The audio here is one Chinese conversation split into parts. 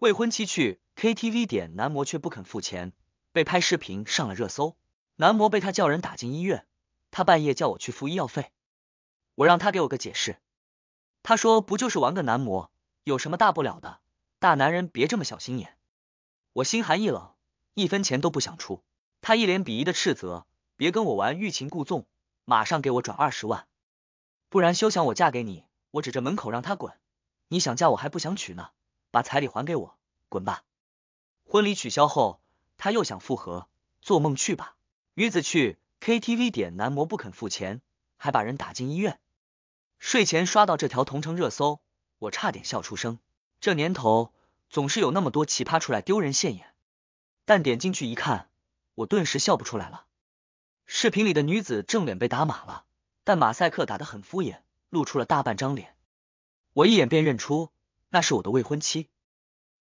未婚妻去 K T V 点男模，却不肯付钱，被拍视频上了热搜。男模被他叫人打进医院，他半夜叫我去付医药费，我让他给我个解释。他说不就是玩个男模，有什么大不了的？大男人别这么小心眼。我心寒意冷，一分钱都不想出。他一脸鄙夷的斥责，别跟我玩欲擒故纵，马上给我转二十万，不然休想我嫁给你。我指着门口让他滚，你想嫁我还不想娶呢。把彩礼还给我，滚吧！婚礼取消后，他又想复合，做梦去吧！女子去 K T V 点男模不肯付钱，还把人打进医院。睡前刷到这条同城热搜，我差点笑出声。这年头总是有那么多奇葩出来丢人现眼，但点进去一看，我顿时笑不出来了。视频里的女子正脸被打码了，但马赛克打得很敷衍，露出了大半张脸。我一眼便认出。那是我的未婚妻，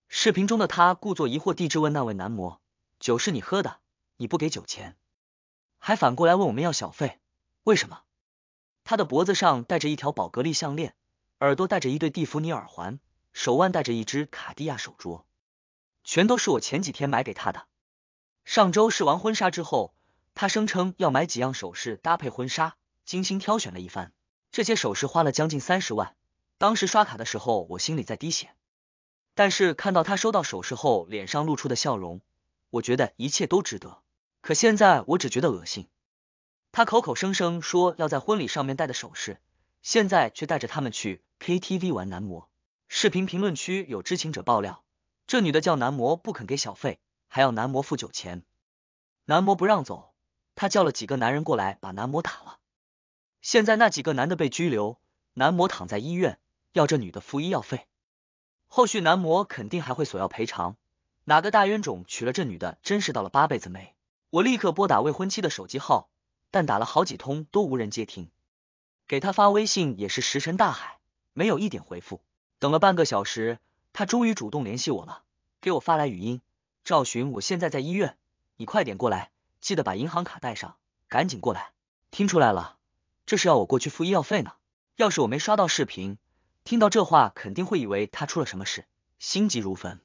视频中的她故作疑惑地质问那位男模：“酒是你喝的，你不给酒钱，还反过来问我们要小费，为什么？”她的脖子上戴着一条宝格丽项链，耳朵戴着一对蒂芙尼耳环，手腕戴着一只卡地亚手镯，全都是我前几天买给他的。上周试完婚纱之后，他声称要买几样首饰搭配婚纱，精心挑选了一番，这些首饰花了将近三十万。当时刷卡的时候，我心里在滴血，但是看到他收到首饰后脸上露出的笑容，我觉得一切都值得。可现在我只觉得恶心。他口口声声说要在婚礼上面戴的首饰，现在却带着他们去 K T V 玩男模。视频评论区有知情者爆料，这女的叫男模不肯给小费，还要男模付酒钱，男模不让走，他叫了几个男人过来把男模打了。现在那几个男的被拘留，男模躺在医院。要这女的付医药费，后续男模肯定还会索要赔偿。哪个大冤种娶了这女的，真是倒了八辈子霉！我立刻拨打未婚妻的手机号，但打了好几通都无人接听，给他发微信也是石沉大海，没有一点回复。等了半个小时，他终于主动联系我了，给我发来语音：“赵寻，我现在在医院，你快点过来，记得把银行卡带上，赶紧过来。”听出来了，这是要我过去付医药费呢。要是我没刷到视频。听到这话，肯定会以为他出了什么事，心急如焚。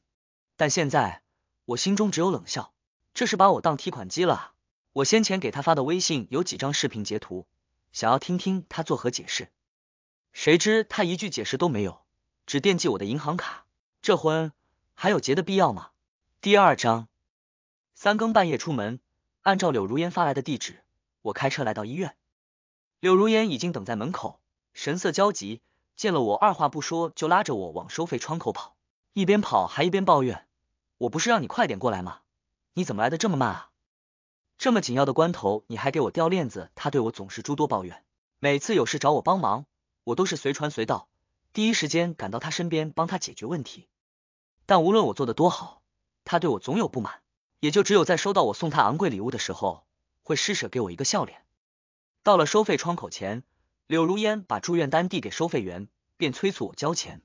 但现在我心中只有冷笑，这是把我当提款机了。我先前给他发的微信有几张视频截图，想要听听他作何解释。谁知他一句解释都没有，只惦记我的银行卡。这婚还有结的必要吗？第二章，三更半夜出门，按照柳如烟发来的地址，我开车来到医院。柳如烟已经等在门口，神色焦急。见了我，二话不说就拉着我往收费窗口跑，一边跑还一边抱怨：“我不是让你快点过来吗？你怎么来的这么慢啊？这么紧要的关头你还给我掉链子！”他对我总是诸多抱怨，每次有事找我帮忙，我都是随传随到，第一时间赶到他身边帮他解决问题。但无论我做的多好，他对我总有不满，也就只有在收到我送他昂贵礼物的时候，会施舍给我一个笑脸。到了收费窗口前。柳如烟把住院单递给收费员，便催促我交钱。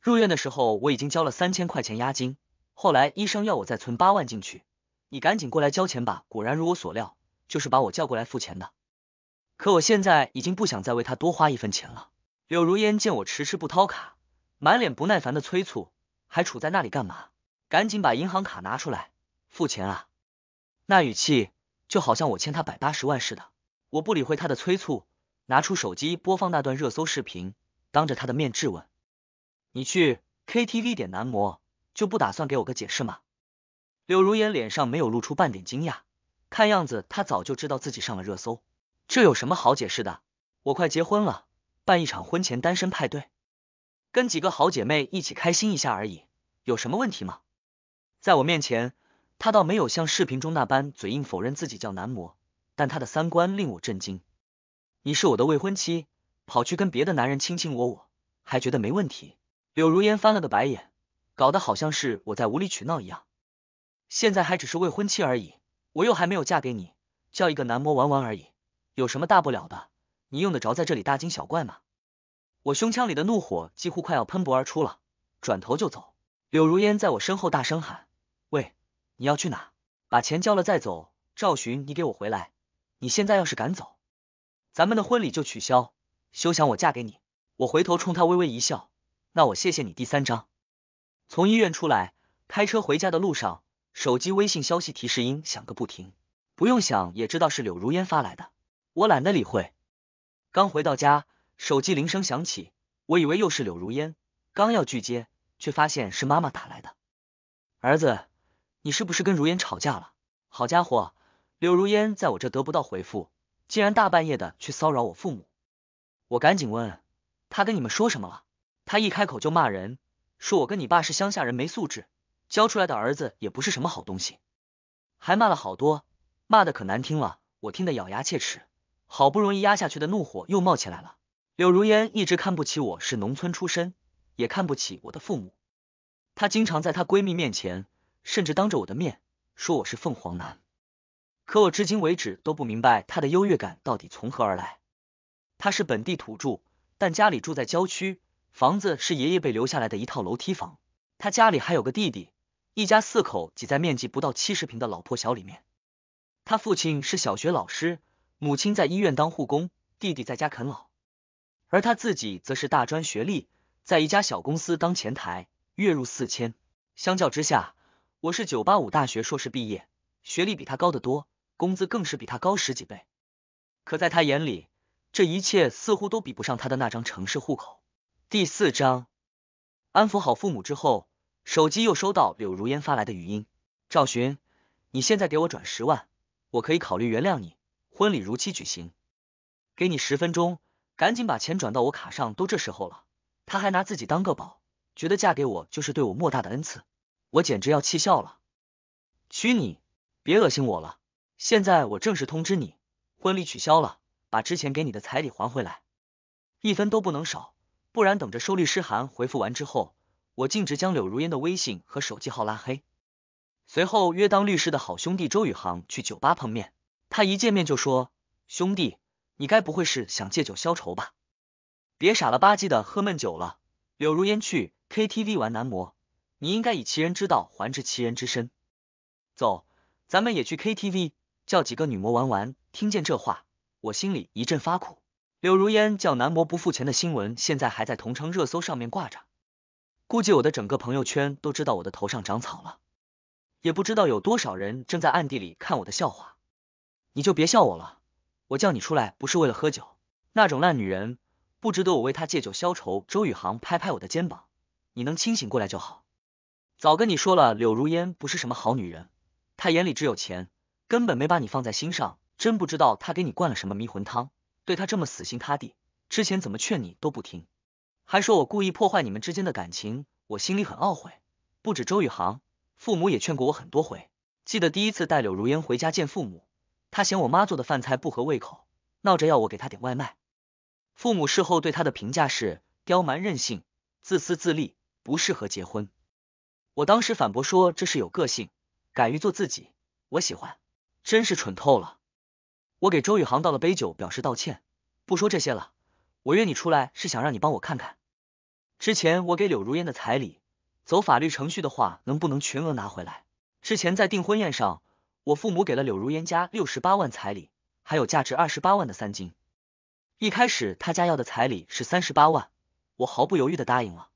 入院的时候我已经交了三千块钱押金，后来医生要我再存八万进去。你赶紧过来交钱吧！果然如我所料，就是把我叫过来付钱的。可我现在已经不想再为他多花一分钱了。柳如烟见我迟迟不掏卡，满脸不耐烦的催促：“还杵在那里干嘛？赶紧把银行卡拿出来付钱啊！”那语气就好像我欠他百八十万似的。我不理会他的催促。拿出手机播放那段热搜视频，当着他的面质问：“你去 K T V 点男模，就不打算给我个解释吗？”柳如烟脸上没有露出半点惊讶，看样子她早就知道自己上了热搜，这有什么好解释的？我快结婚了，办一场婚前单身派对，跟几个好姐妹一起开心一下而已，有什么问题吗？在我面前，她倒没有像视频中那般嘴硬否认自己叫男模，但她的三观令我震惊。你是我的未婚妻，跑去跟别的男人卿卿我我，还觉得没问题？柳如烟翻了个白眼，搞得好像是我在无理取闹一样。现在还只是未婚妻而已，我又还没有嫁给你，叫一个男模玩玩而已，有什么大不了的？你用得着在这里大惊小怪吗？我胸腔里的怒火几乎快要喷薄而出了，转头就走。柳如烟在我身后大声喊：“喂，你要去哪？把钱交了再走。”赵寻，你给我回来！你现在要是敢走！咱们的婚礼就取消，休想我嫁给你！我回头冲他微微一笑，那我谢谢你。第三章，从医院出来，开车回家的路上，手机微信消息提示音响个不停，不用想也知道是柳如烟发来的，我懒得理会。刚回到家，手机铃声响起，我以为又是柳如烟，刚要拒接，却发现是妈妈打来的。儿子，你是不是跟如烟吵架了？好家伙，柳如烟在我这得不到回复。竟然大半夜的去骚扰我父母，我赶紧问他跟你们说什么了。他一开口就骂人，说我跟你爸是乡下人没素质，教出来的儿子也不是什么好东西，还骂了好多，骂的可难听了。我听得咬牙切齿，好不容易压下去的怒火又冒起来了。柳如烟一直看不起我，是农村出身，也看不起我的父母。她经常在她闺蜜面前，甚至当着我的面说我是凤凰男。可我至今为止都不明白他的优越感到底从何而来。他是本地土著，但家里住在郊区，房子是爷爷辈留下来的一套楼梯房。他家里还有个弟弟，一家四口挤在面积不到七十平的老破小里面。他父亲是小学老师，母亲在医院当护工，弟弟在家啃老，而他自己则是大专学历，在一家小公司当前台，月入四千。相较之下，我是九八五大学硕士毕业，学历比他高得多。工资更是比他高十几倍，可在他眼里，这一切似乎都比不上他的那张城市户口。第四章，安抚好父母之后，手机又收到柳如烟发来的语音：“赵寻，你现在给我转十万，我可以考虑原谅你。婚礼如期举行，给你十分钟，赶紧把钱转到我卡上。都这时候了，他还拿自己当个宝，觉得嫁给我就是对我莫大的恩赐，我简直要气笑了。娶你，别恶心我了。”现在我正式通知你，婚礼取消了，把之前给你的彩礼还回来，一分都不能少，不然等着收律师函。回复完之后，我径直将柳如烟的微信和手机号拉黑。随后约当律师的好兄弟周宇航去酒吧碰面，他一见面就说：“兄弟，你该不会是想借酒消愁吧？别傻了吧唧的喝闷酒了。”柳如烟去 K T V 玩男模，你应该以其人之道还治其人之身。走，咱们也去 K T V。叫几个女模玩玩，听见这话，我心里一阵发苦。柳如烟叫男模不付钱的新闻，现在还在同城热搜上面挂着，估计我的整个朋友圈都知道我的头上长草了，也不知道有多少人正在暗地里看我的笑话。你就别笑我了，我叫你出来不是为了喝酒，那种烂女人不值得我为她借酒消愁。周宇航拍拍我的肩膀，你能清醒过来就好，早跟你说了，柳如烟不是什么好女人，她眼里只有钱。根本没把你放在心上，真不知道他给你灌了什么迷魂汤，对他这么死心塌地。之前怎么劝你都不听，还说我故意破坏你们之间的感情，我心里很懊悔。不止周宇航，父母也劝过我很多回。记得第一次带柳如烟回家见父母，他嫌我妈做的饭菜不合胃口，闹着要我给他点外卖。父母事后对他的评价是刁蛮任性、自私自利，不适合结婚。我当时反驳说这是有个性，敢于做自己，我喜欢。真是蠢透了！我给周宇航倒了杯酒，表示道歉。不说这些了，我约你出来是想让你帮我看看，之前我给柳如烟的彩礼，走法律程序的话，能不能全额拿回来？之前在订婚宴上，我父母给了柳如烟家六十八万彩礼，还有价值二十八万的三金。一开始他家要的彩礼是三十八万，我毫不犹豫的答应了。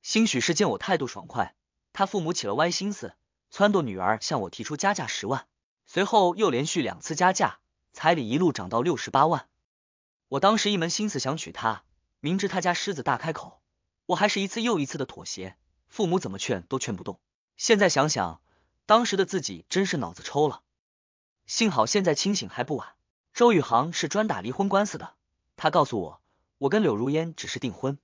兴许是见我态度爽快，他父母起了歪心思，撺掇女儿向我提出加价十万。随后又连续两次加价，彩礼一路涨到六十八万。我当时一门心思想娶她，明知她家狮子大开口，我还是一次又一次的妥协。父母怎么劝都劝不动。现在想想，当时的自己真是脑子抽了。幸好现在清醒还不晚。周宇航是专打离婚官司的，他告诉我，我跟柳如烟只是订婚，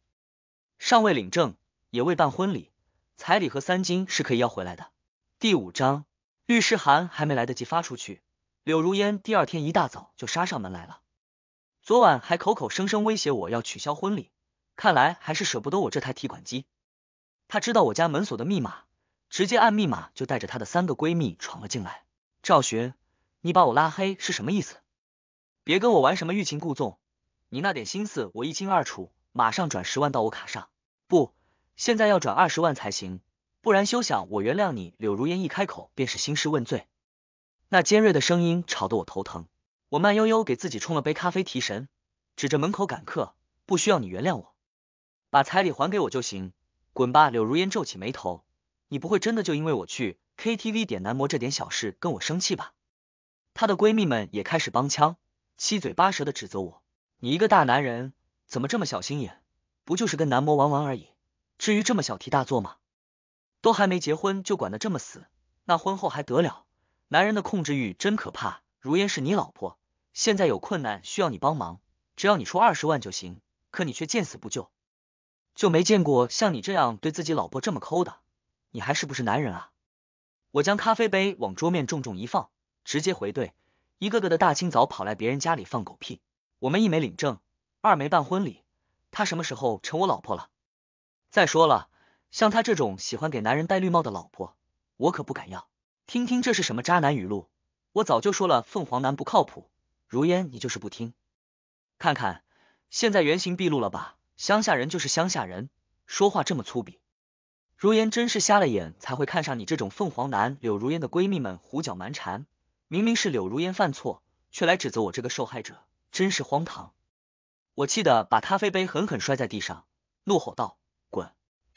尚未领证，也未办婚礼，彩礼和三金是可以要回来的。第五章。律师函还没来得及发出去，柳如烟第二天一大早就杀上门来了。昨晚还口口声声威胁我要取消婚礼，看来还是舍不得我这台提款机。她知道我家门锁的密码，直接按密码就带着她的三个闺蜜闯了进来。赵寻，你把我拉黑是什么意思？别跟我玩什么欲擒故纵，你那点心思我一清二楚。马上转十万到我卡上，不，现在要转二十万才行。不然休想我原谅你！柳如烟一开口便是兴师问罪，那尖锐的声音吵得我头疼。我慢悠悠给自己冲了杯咖啡提神，指着门口赶客，不需要你原谅我，把彩礼还给我就行，滚吧！柳如烟皱起眉头，你不会真的就因为我去 K T V 点男模这点小事跟我生气吧？她的闺蜜们也开始帮腔，七嘴八舌的指责我：你一个大男人怎么这么小心眼？不就是跟男模玩玩而已，至于这么小题大做吗？都还没结婚就管得这么死，那婚后还得了？男人的控制欲真可怕。如烟是你老婆，现在有困难需要你帮忙，只要你出二十万就行，可你却见死不救，就没见过像你这样对自己老婆这么抠的，你还是不是男人啊？我将咖啡杯往桌面重重一放，直接回怼：一个个的大清早跑来别人家里放狗屁，我们一没领证，二没办婚礼，她什么时候成我老婆了？再说了。像他这种喜欢给男人戴绿帽的老婆，我可不敢要。听听这是什么渣男语录？我早就说了，凤凰男不靠谱。如烟，你就是不听。看看现在原形毕露了吧？乡下人就是乡下人，说话这么粗鄙。如烟真是瞎了眼才会看上你这种凤凰男。柳如烟的闺蜜们胡搅蛮缠，明明是柳如烟犯错，却来指责我这个受害者，真是荒唐。我气得把咖啡杯狠狠摔在地上，怒吼道。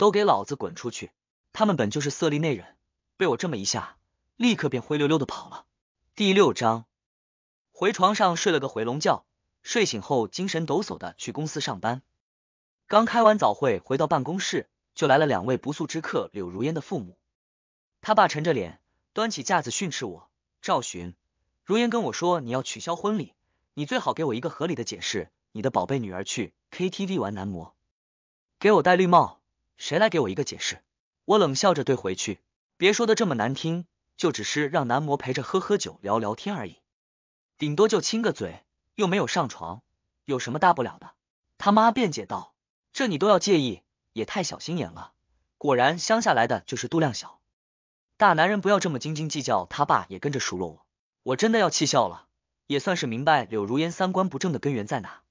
都给老子滚出去！他们本就是色厉内荏，被我这么一下，立刻便灰溜溜的跑了。第六章，回床上睡了个回笼觉，睡醒后精神抖擞的去公司上班。刚开完早会，回到办公室，就来了两位不速之客——柳如烟的父母。他爸沉着脸，端起架子训斥我：“赵寻，如烟跟我说你要取消婚礼，你最好给我一个合理的解释。你的宝贝女儿去 K T V 玩男模，给我戴绿帽。”谁来给我一个解释？我冷笑着怼回去，别说的这么难听，就只是让男模陪着喝喝酒、聊聊天而已，顶多就亲个嘴，又没有上床，有什么大不了的？他妈辩解道：“这你都要介意，也太小心眼了。”果然，乡下来的就是度量小，大男人不要这么斤斤计较。他爸也跟着数落我，我真的要气笑了，也算是明白柳如烟三观不正的根源在哪，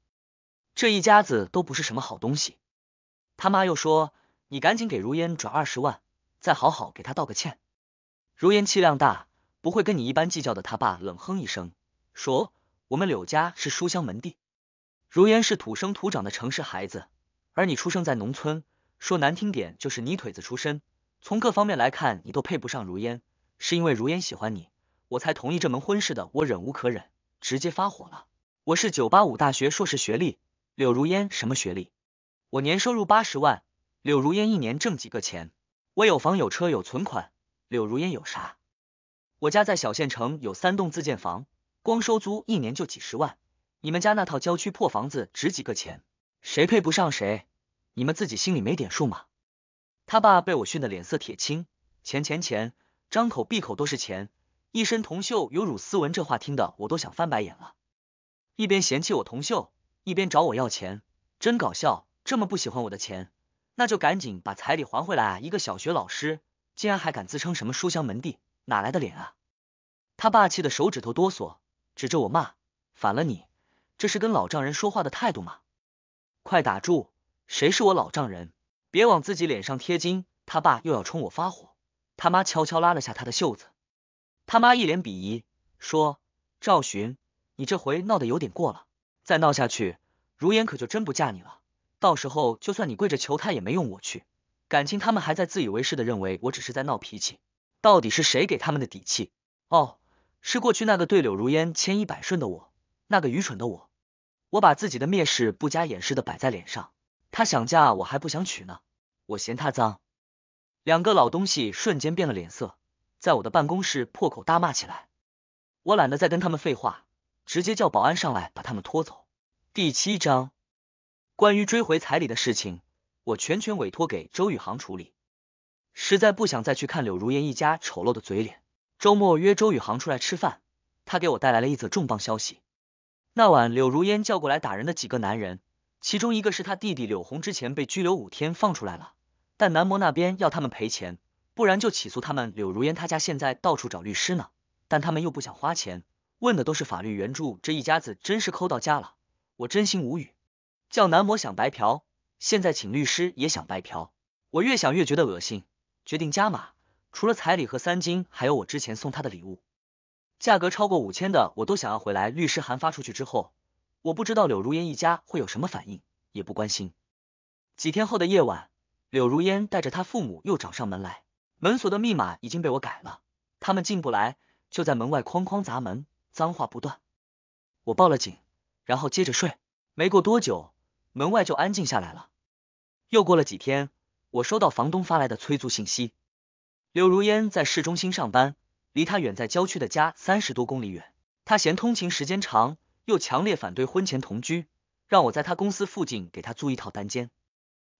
这一家子都不是什么好东西。他妈又说。你赶紧给如烟转二十万，再好好给他道个歉。如烟气量大，不会跟你一般计较的。他爸冷哼一声说：“我们柳家是书香门第，如烟是土生土长的城市孩子，而你出生在农村，说难听点就是泥腿子出身。从各方面来看，你都配不上如烟。是因为如烟喜欢你，我才同意这门婚事的。我忍无可忍，直接发火了。我是九八五大学硕士学历，柳如烟什么学历？我年收入八十万。”柳如烟一年挣几个钱？我有房有车有存款。柳如烟有啥？我家在小县城有三栋自建房，光收租一年就几十万。你们家那套郊区破房子值几个钱？谁配不上谁？你们自己心里没点数吗？他爸被我训得脸色铁青，钱钱钱，张口闭口都是钱，一身铜锈有辱斯文，这话听得我都想翻白眼了。一边嫌弃我铜锈，一边找我要钱，真搞笑，这么不喜欢我的钱。那就赶紧把彩礼还回来啊！一个小学老师，竟然还敢自称什么书香门第，哪来的脸啊！他爸气得手指头哆嗦，指着我骂：“反了你，这是跟老丈人说话的态度吗？”快打住，谁是我老丈人？别往自己脸上贴金。他爸又要冲我发火，他妈悄悄拉了下他的袖子，他妈一脸鄙夷说：“赵寻，你这回闹得有点过了，再闹下去，如烟可就真不嫁你了。”到时候就算你跪着求他也没用。我去，感情他们还在自以为是的认为我只是在闹脾气。到底是谁给他们的底气？哦，是过去那个对柳如烟千依百顺的我，那个愚蠢的我。我把自己的蔑视不加掩饰的摆在脸上。他想嫁我还不想娶呢，我嫌他脏。两个老东西瞬间变了脸色，在我的办公室破口大骂起来。我懒得再跟他们废话，直接叫保安上来把他们拖走。第七章。关于追回彩礼的事情，我全权委托给周宇航处理。实在不想再去看柳如烟一家丑陋的嘴脸。周末约周宇航出来吃饭，他给我带来了一则重磅消息。那晚柳如烟叫过来打人的几个男人，其中一个是他弟弟柳红，之前被拘留五天，放出来了。但男模那边要他们赔钱，不然就起诉他们。柳如烟他家现在到处找律师呢，但他们又不想花钱，问的都是法律援助。这一家子真是抠到家了，我真心无语。叫男模想白嫖，现在请律师也想白嫖。我越想越觉得恶心，决定加码。除了彩礼和三金，还有我之前送他的礼物，价格超过五千的我都想要回来。律师函发出去之后，我不知道柳如烟一家会有什么反应，也不关心。几天后的夜晚，柳如烟带着他父母又找上门来，门锁的密码已经被我改了，他们进不来，就在门外哐哐砸门，脏话不断。我报了警，然后接着睡。没过多久。门外就安静下来了。又过了几天，我收到房东发来的催租信息。柳如烟在市中心上班，离她远在郊区的家三十多公里远。她嫌通勤时间长，又强烈反对婚前同居，让我在她公司附近给她租一套单间。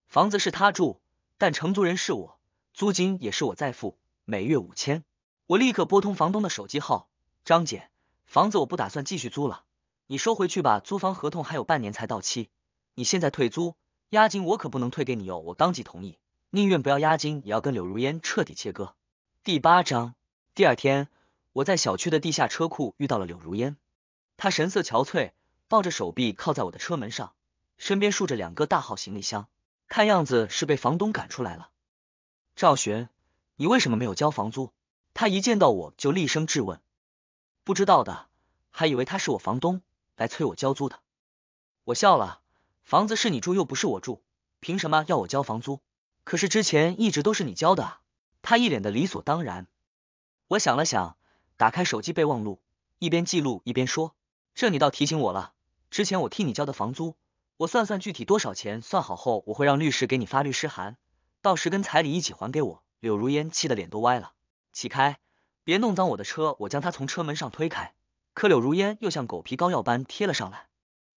房子是他住，但承租人是我，租金也是我在付，每月五千。我立刻拨通房东的手机号：“张姐，房子我不打算继续租了，你收回去吧。租房合同还有半年才到期。”你现在退租，押金我可不能退给你哟！我当即同意，宁愿不要押金，也要跟柳如烟彻底切割。第八章，第二天，我在小区的地下车库遇到了柳如烟，她神色憔悴，抱着手臂靠在我的车门上，身边竖着两个大号行李箱，看样子是被房东赶出来了。赵玄，你为什么没有交房租？他一见到我就厉声质问，不知道的还以为他是我房东来催我交租的。我笑了。房子是你住又不是我住，凭什么要我交房租？可是之前一直都是你交的啊！他一脸的理所当然。我想了想，打开手机备忘录，一边记录一边说：“这你倒提醒我了，之前我替你交的房租，我算算具体多少钱，算好后我会让律师给你发律师函，到时跟彩礼一起还给我。”柳如烟气得脸都歪了，起开，别弄脏我的车！我将他从车门上推开，可柳如烟又像狗皮膏药般贴了上来，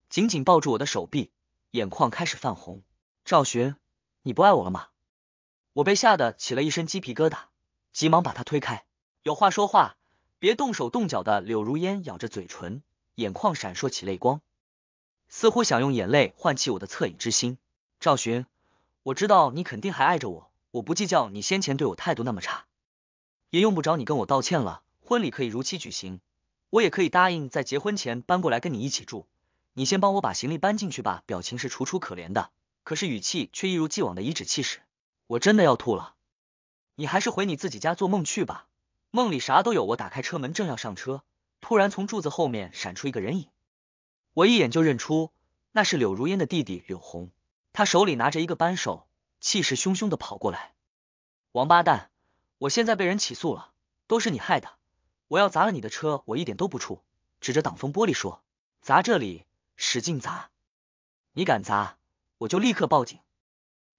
紧紧抱住我的手臂。眼眶开始泛红，赵寻，你不爱我了吗？我被吓得起了一身鸡皮疙瘩，急忙把他推开。有话说话，别动手动脚的。柳如烟咬着嘴唇，眼眶闪烁起泪光，似乎想用眼泪唤起我的恻隐之心。赵寻，我知道你肯定还爱着我，我不计较你先前对我态度那么差，也用不着你跟我道歉了。婚礼可以如期举行，我也可以答应在结婚前搬过来跟你一起住。你先帮我把行李搬进去吧，表情是楚楚可怜的，可是语气却一如既往的颐指气使。我真的要吐了，你还是回你自己家做梦去吧，梦里啥都有。我打开车门，正要上车，突然从柱子后面闪出一个人影，我一眼就认出那是柳如烟的弟弟柳红，他手里拿着一个扳手，气势汹汹的跑过来。王八蛋，我现在被人起诉了，都是你害的，我要砸了你的车，我一点都不怵，指着挡风玻璃说，砸这里。使劲砸！你敢砸，我就立刻报警。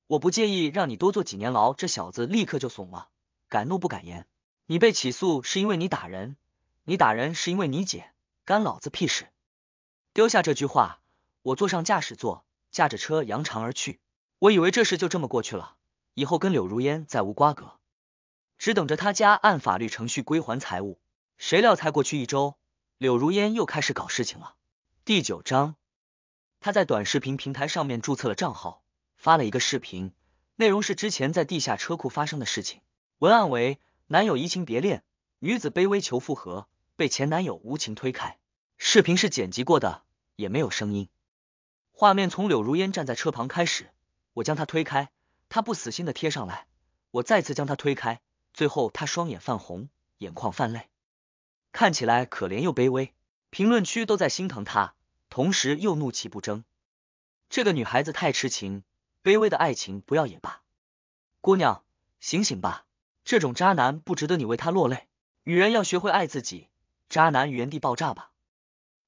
我不介意让你多坐几年牢。这小子立刻就怂了，敢怒不敢言。你被起诉是因为你打人，你打人是因为你姐，干老子屁事！丢下这句话，我坐上驾驶座，驾着车扬长而去。我以为这事就这么过去了，以后跟柳如烟再无瓜葛，只等着他家按法律程序归还财物。谁料才过去一周，柳如烟又开始搞事情了。第九章，他在短视频平台上面注册了账号，发了一个视频，内容是之前在地下车库发生的事情，文案为“男友移情别恋，女子卑微求复合，被前男友无情推开”。视频是剪辑过的，也没有声音，画面从柳如烟站在车旁开始，我将她推开，她不死心的贴上来，我再次将她推开，最后她双眼泛红，眼眶泛泪，看起来可怜又卑微，评论区都在心疼她。同时又怒气不争，这个女孩子太痴情，卑微的爱情不要也罢。姑娘，醒醒吧，这种渣男不值得你为他落泪。女人要学会爱自己，渣男原地爆炸吧。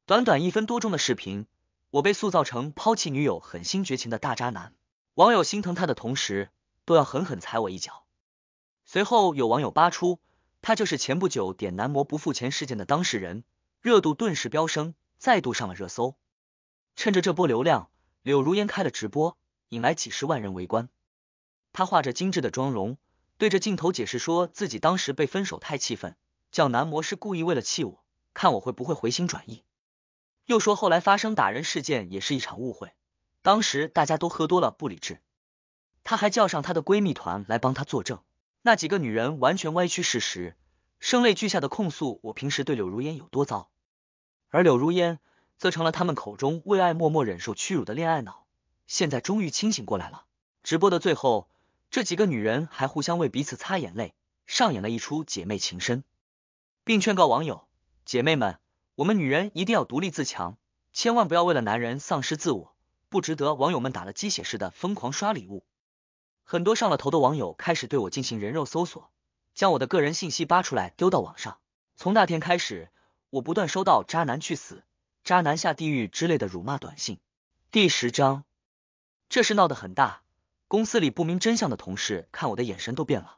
短短一分多钟的视频，我被塑造成抛弃女友、狠心绝情的大渣男。网友心疼他的同时，都要狠狠踩我一脚。随后有网友扒出，他就是前不久点男模不付钱事件的当事人，热度顿时飙升。再度上了热搜。趁着这波流量，柳如烟开了直播，引来几十万人围观。她画着精致的妆容，对着镜头解释说自己当时被分手太气愤，叫男模是故意为了气我，看我会不会回心转意。又说后来发生打人事件也是一场误会，当时大家都喝多了不理智。她还叫上她的闺蜜团来帮她作证，那几个女人完全歪曲事实，声泪俱下的控诉我平时对柳如烟有多糟。而柳如烟则成了他们口中为爱默默忍受屈辱的恋爱脑，现在终于清醒过来了。直播的最后，这几个女人还互相为彼此擦眼泪，上演了一出姐妹情深，并劝告网友：“姐妹们，我们女人一定要独立自强，千万不要为了男人丧失自我，不值得。”网友们打了鸡血似的疯狂刷礼物，很多上了头的网友开始对我进行人肉搜索，将我的个人信息扒出来丢到网上。从那天开始。我不断收到“渣男去死，渣男下地狱”之类的辱骂短信。第十章，这事闹得很大，公司里不明真相的同事看我的眼神都变了。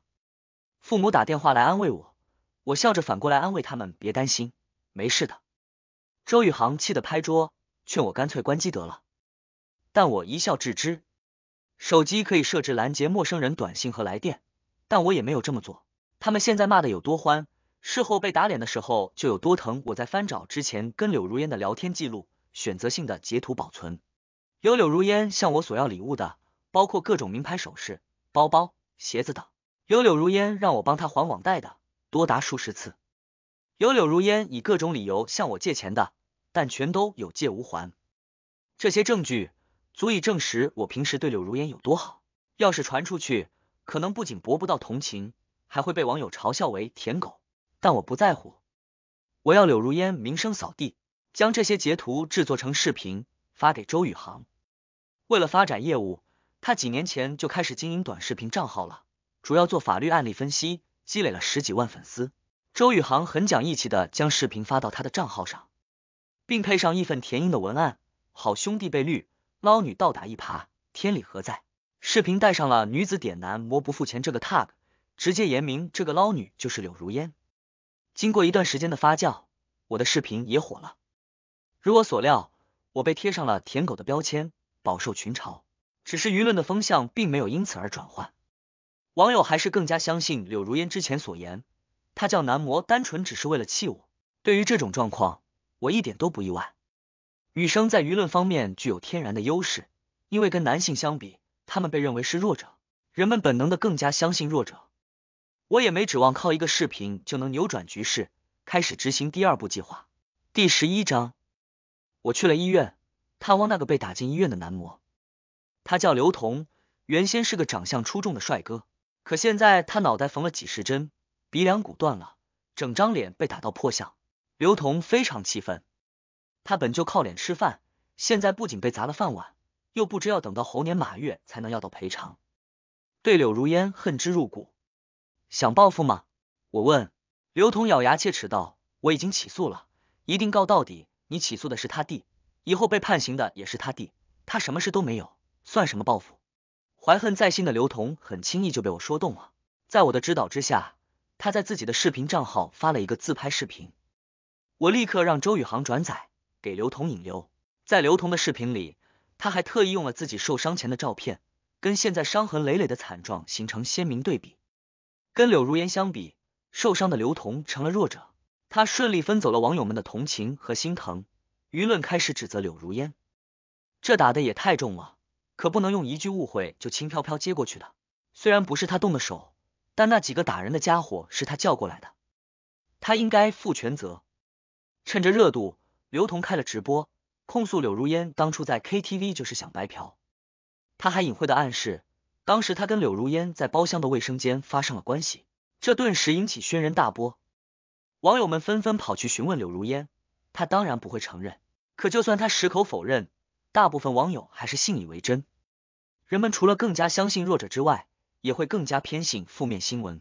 父母打电话来安慰我，我笑着反过来安慰他们：“别担心，没事的。”周宇航气得拍桌，劝我干脆关机得了，但我一笑置之。手机可以设置拦截陌生人短信和来电，但我也没有这么做。他们现在骂的有多欢？事后被打脸的时候就有多疼。我在翻找之前跟柳如烟的聊天记录，选择性的截图保存。有柳如烟向我索要礼物的，包括各种名牌首饰、包包、鞋子等；有柳如烟让我帮他还网贷的，多达数十次；有柳如烟以各种理由向我借钱的，但全都有借无还。这些证据足以证实我平时对柳如烟有多好。要是传出去，可能不仅博不到同情，还会被网友嘲笑为舔狗。但我不在乎，我要柳如烟名声扫地，将这些截图制作成视频发给周宇航。为了发展业务，他几年前就开始经营短视频账号了，主要做法律案例分析，积累了十几万粉丝。周宇航很讲义气的将视频发到他的账号上，并配上义愤填膺的文案：“好兄弟被绿，捞女倒打一耙，天理何在？”视频带上了“女子点男模不付钱”这个 tag，直接言明这个捞女就是柳如烟。经过一段时间的发酵，我的视频也火了。如我所料，我被贴上了舔狗的标签，饱受群嘲。只是舆论的风向并没有因此而转换，网友还是更加相信柳如烟之前所言，她叫男模，单纯只是为了气我。对于这种状况，我一点都不意外。女生在舆论方面具有天然的优势，因为跟男性相比，她们被认为是弱者，人们本能的更加相信弱者。我也没指望靠一个视频就能扭转局势，开始执行第二步计划。第十一章，我去了医院探望那个被打进医院的男模，他叫刘同，原先是个长相出众的帅哥，可现在他脑袋缝了几十针，鼻梁骨断了，整张脸被打到破相。刘同非常气愤，他本就靠脸吃饭，现在不仅被砸了饭碗，又不知要等到猴年马月才能要到赔偿，对柳如烟恨之入骨。想报复吗？我问刘同，咬牙切齿道：“我已经起诉了，一定告到底。你起诉的是他弟，以后被判刑的也是他弟，他什么事都没有，算什么报复？”怀恨在心的刘同很轻易就被我说动了。在我的指导之下，他在自己的视频账号发了一个自拍视频。我立刻让周宇航转载，给刘同引流。在刘同的视频里，他还特意用了自己受伤前的照片，跟现在伤痕累累的惨状形成鲜明对比。跟柳如烟相比，受伤的刘同成了弱者。他顺利分走了网友们的同情和心疼，舆论开始指责柳如烟，这打的也太重了，可不能用一句误会就轻飘飘接过去的。虽然不是他动的手，但那几个打人的家伙是他叫过来的，他应该负全责。趁着热度，刘同开了直播，控诉柳如烟当初在 KTV 就是想白嫖，他还隐晦的暗示。当时他跟柳如烟在包厢的卫生间发生了关系，这顿时引起轩然大波，网友们纷纷跑去询问柳如烟，他当然不会承认，可就算他矢口否认，大部分网友还是信以为真。人们除了更加相信弱者之外，也会更加偏信负面新闻。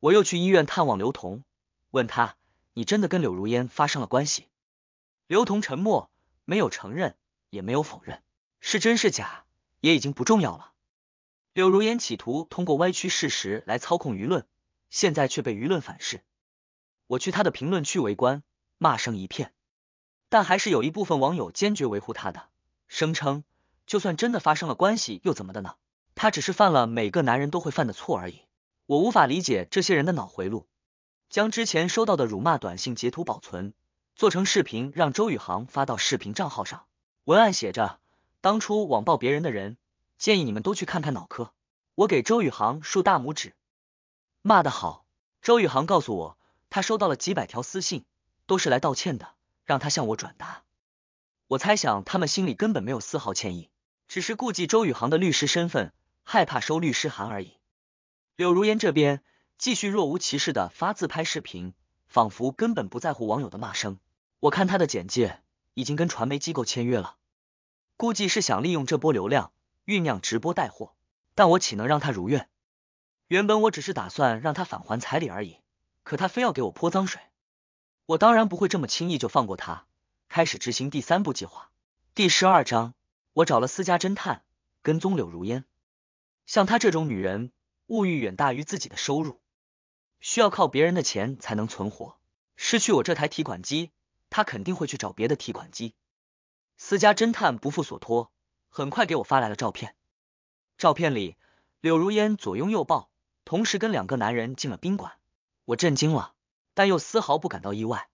我又去医院探望刘同，问他：“你真的跟柳如烟发生了关系？”刘同沉默，没有承认，也没有否认，是真是假也已经不重要了。柳如烟企图通过歪曲事实来操控舆论，现在却被舆论反噬。我去他的评论区围观，骂声一片，但还是有一部分网友坚决维护他的，声称就算真的发生了关系又怎么的呢？他只是犯了每个男人都会犯的错而已。我无法理解这些人的脑回路。将之前收到的辱骂短信截图保存，做成视频让周宇航发到视频账号上，文案写着：“当初网暴别人的人。”建议你们都去看看脑科。我给周宇航竖大拇指，骂得好。周宇航告诉我，他收到了几百条私信，都是来道歉的，让他向我转达。我猜想他们心里根本没有丝毫歉意，只是顾忌周宇航的律师身份，害怕收律师函而已。柳如烟这边继续若无其事的发自拍视频，仿佛根本不在乎网友的骂声。我看他的简介已经跟传媒机构签约了，估计是想利用这波流量。酝酿直播带货，但我岂能让他如愿？原本我只是打算让他返还彩礼而已，可他非要给我泼脏水，我当然不会这么轻易就放过他，开始执行第三步计划。第十二章，我找了私家侦探跟踪柳如烟，像她这种女人，物欲远大于自己的收入，需要靠别人的钱才能存活。失去我这台提款机，她肯定会去找别的提款机。私家侦探不负所托。很快给我发来了照片，照片里柳如烟左拥右抱，同时跟两个男人进了宾馆。我震惊了，但又丝毫不感到意外，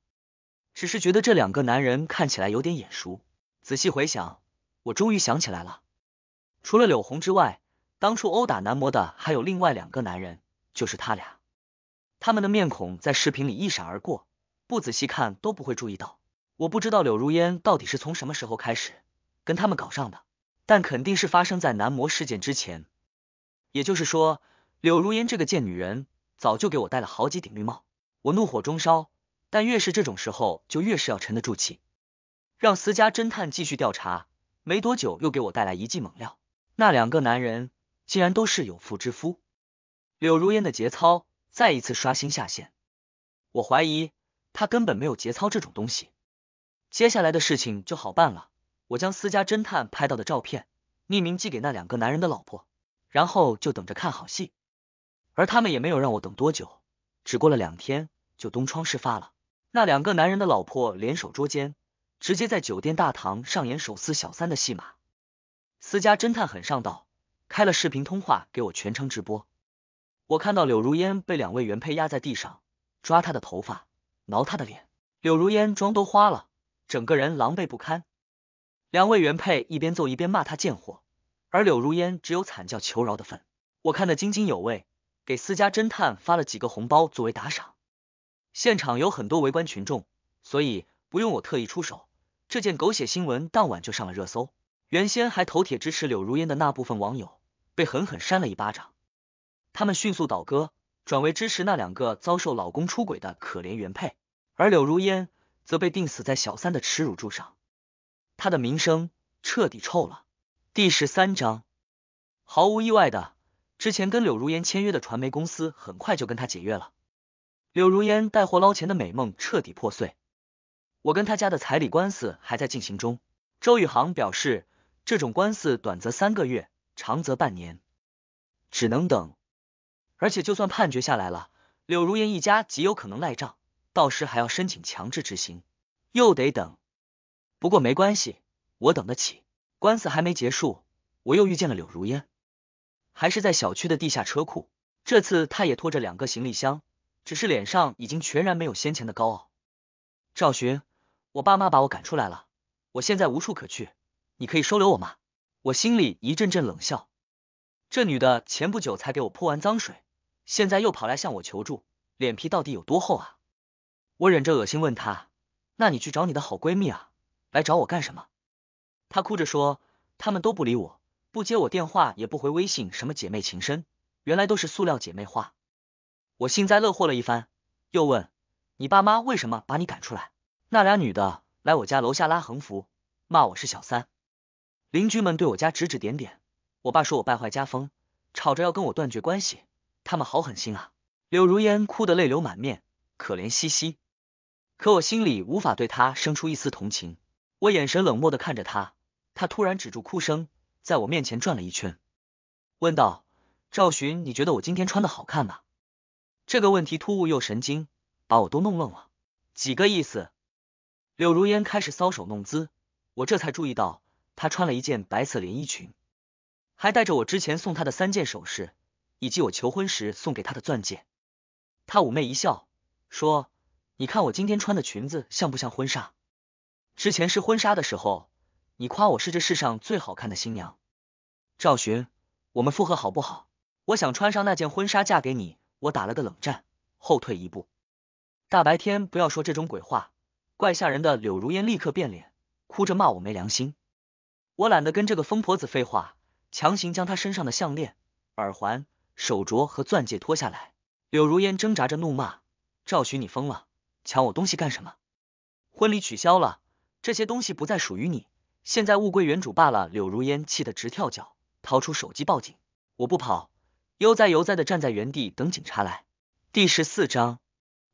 只是觉得这两个男人看起来有点眼熟。仔细回想，我终于想起来了，除了柳红之外，当初殴打男模的还有另外两个男人，就是他俩。他们的面孔在视频里一闪而过，不仔细看都不会注意到。我不知道柳如烟到底是从什么时候开始跟他们搞上的。但肯定是发生在男模事件之前，也就是说，柳如烟这个贱女人早就给我戴了好几顶绿帽。我怒火中烧，但越是这种时候，就越是要沉得住气，让私家侦探继续调查。没多久，又给我带来一剂猛料，那两个男人竟然都是有妇之夫。柳如烟的节操再一次刷新下限，我怀疑她根本没有节操这种东西。接下来的事情就好办了。我将私家侦探拍到的照片匿名寄给那两个男人的老婆，然后就等着看好戏。而他们也没有让我等多久，只过了两天就东窗事发了。那两个男人的老婆联手捉奸，直接在酒店大堂上演手撕小三的戏码。私家侦探很上道，开了视频通话给我全程直播。我看到柳如烟被两位原配压在地上，抓她的头发，挠她的脸。柳如烟妆都花了，整个人狼狈不堪。两位原配一边揍一边骂他贱货，而柳如烟只有惨叫求饶的份。我看得津津有味，给私家侦探发了几个红包作为打赏。现场有很多围观群众，所以不用我特意出手，这件狗血新闻当晚就上了热搜。原先还头铁支持柳如烟的那部分网友，被狠狠扇了一巴掌，他们迅速倒戈，转为支持那两个遭受老公出轨的可怜原配，而柳如烟则被钉死在小三的耻辱柱上。他的名声彻底臭了。第十三章，毫无意外的，之前跟柳如烟签约的传媒公司很快就跟他解约了。柳如烟带货捞钱的美梦彻底破碎。我跟他家的彩礼官司还在进行中，周宇航表示，这种官司短则三个月，长则半年，只能等。而且就算判决下来了，柳如烟一家极有可能赖账，到时还要申请强制执行，又得等。不过没关系，我等得起。官司还没结束，我又遇见了柳如烟，还是在小区的地下车库。这次她也拖着两个行李箱，只是脸上已经全然没有先前的高傲。赵寻，我爸妈把我赶出来了，我现在无处可去，你可以收留我吗？我心里一阵阵冷笑，这女的前不久才给我泼完脏水，现在又跑来向我求助，脸皮到底有多厚啊？我忍着恶心问她：“那你去找你的好闺蜜啊？”来找我干什么？她哭着说，他们都不理我，不接我电话，也不回微信，什么姐妹情深，原来都是塑料姐妹话。我幸灾乐祸了一番，又问你爸妈为什么把你赶出来？那俩女的来我家楼下拉横幅，骂我是小三，邻居们对我家指指点点，我爸说我败坏家风，吵着要跟我断绝关系。他们好狠心啊！柳如烟哭得泪流满面，可怜兮兮，可我心里无法对她生出一丝同情。我眼神冷漠的看着他，他突然止住哭声，在我面前转了一圈，问道：“赵寻，你觉得我今天穿的好看吗？”这个问题突兀又神经，把我都弄愣了，几个意思？柳如烟开始搔首弄姿，我这才注意到她穿了一件白色连衣裙，还带着我之前送她的三件首饰，以及我求婚时送给她的钻戒。她妩媚一笑，说：“你看我今天穿的裙子像不像婚纱？”之前试婚纱的时候，你夸我是这世上最好看的新娘。赵寻，我们复合好不好？我想穿上那件婚纱嫁给你。我打了个冷战，后退一步。大白天不要说这种鬼话，怪吓人的。柳如烟立刻变脸，哭着骂我没良心。我懒得跟这个疯婆子废话，强行将她身上的项链、耳环、手镯和钻戒脱下来。柳如烟挣扎着怒骂：赵寻，你疯了，抢我东西干什么？婚礼取消了。这些东西不再属于你，现在物归原主罢了。柳如烟气得直跳脚，掏出手机报警。我不跑，悠哉悠哉的站在原地等警察来。第十四章，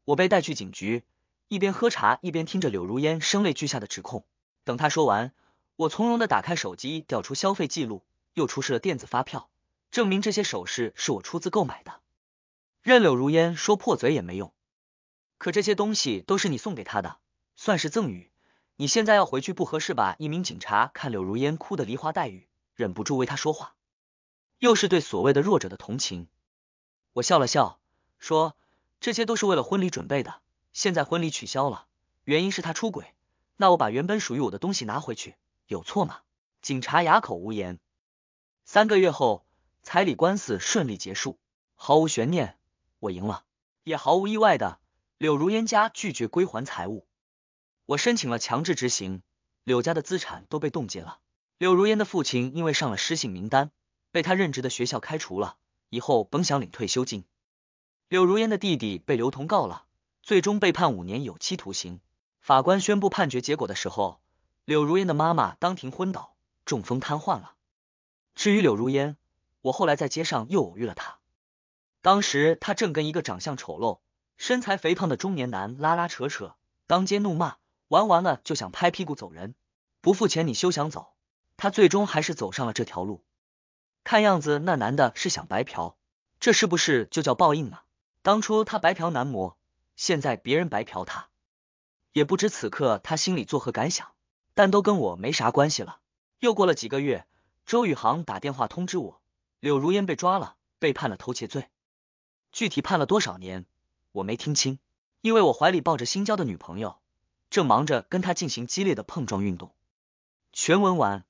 我被带去警局，一边喝茶一边听着柳如烟声泪俱下的指控。等她说完，我从容的打开手机，调出消费记录，又出示了电子发票，证明这些首饰是我出资购买的。任柳如烟说破嘴也没用。可这些东西都是你送给他的，算是赠与。你现在要回去不合适吧？一名警察看柳如烟哭得梨花带雨，忍不住为她说话，又是对所谓的弱者的同情。我笑了笑，说：“这些都是为了婚礼准备的，现在婚礼取消了，原因是他出轨。那我把原本属于我的东西拿回去，有错吗？”警察哑口无言。三个月后，彩礼官司顺利结束，毫无悬念，我赢了，也毫无意外的，柳如烟家拒绝归还财物。我申请了强制执行，柳家的资产都被冻结了。柳如烟的父亲因为上了失信名单，被他任职的学校开除了，以后甭想领退休金。柳如烟的弟弟被刘同告了，最终被判五年有期徒刑。法官宣布判决结果的时候，柳如烟的妈妈当庭昏倒，中风瘫痪了。至于柳如烟，我后来在街上又偶遇了她，当时她正跟一个长相丑陋、身材肥胖的中年男拉拉扯扯，当街怒骂。玩完了就想拍屁股走人，不付钱你休想走。他最终还是走上了这条路。看样子那男的是想白嫖，这是不是就叫报应啊？当初他白嫖男模，现在别人白嫖他，也不知此刻他心里作何感想。但都跟我没啥关系了。又过了几个月，周宇航打电话通知我，柳如烟被抓了，被判了偷窃罪，具体判了多少年我没听清，因为我怀里抱着新交的女朋友。正忙着跟他进行激烈的碰撞运动。全文完。